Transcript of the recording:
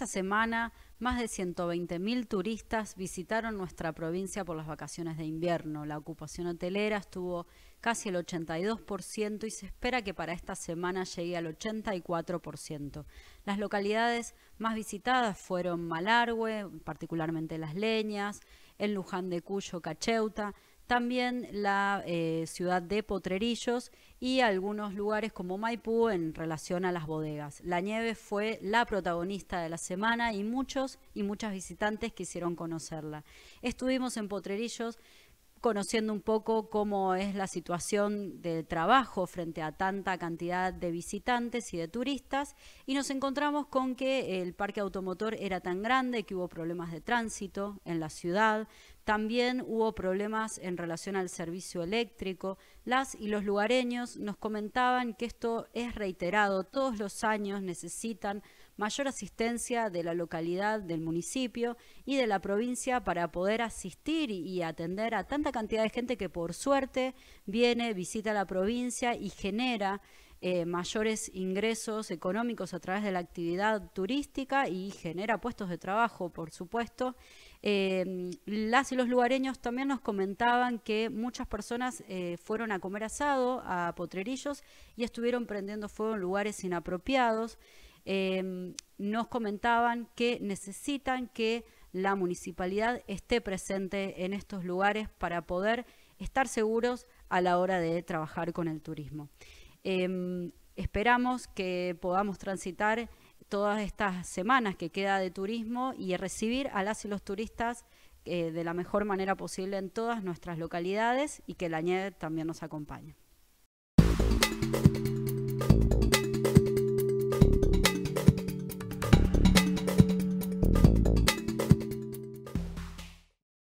Esta semana, más de 120.000 turistas visitaron nuestra provincia por las vacaciones de invierno. La ocupación hotelera estuvo casi el 82% y se espera que para esta semana llegue al 84%. Las localidades más visitadas fueron Malargüe, particularmente Las Leñas, el Luján de Cuyo, Cacheuta, también la eh, ciudad de Potrerillos y algunos lugares como Maipú en relación a las bodegas. La nieve fue la protagonista de la semana y muchos y muchas visitantes quisieron conocerla. Estuvimos en Potrerillos conociendo un poco cómo es la situación del trabajo frente a tanta cantidad de visitantes y de turistas y nos encontramos con que el parque automotor era tan grande que hubo problemas de tránsito en la ciudad, también hubo problemas en relación al servicio eléctrico. Las y los lugareños nos comentaban que esto es reiterado. Todos los años necesitan mayor asistencia de la localidad, del municipio y de la provincia para poder asistir y atender a tanta cantidad de gente que por suerte viene, visita la provincia y genera eh, mayores ingresos económicos a través de la actividad turística y genera puestos de trabajo, por supuesto. Eh, las y los lugareños también nos comentaban que muchas personas eh, fueron a comer asado a potrerillos y estuvieron prendiendo fuego en lugares inapropiados. nos comentaban que necesitan que la municipalidad esté presente en estos lugares para poder estar seguros a la hora de trabajar con el turismo. Em, esperamos que podamos transitar todas estas semanas que queda de turismo y recibir a las y los turistas eh, de la mejor manera posible en todas nuestras localidades y que la nieve también nos acompañe.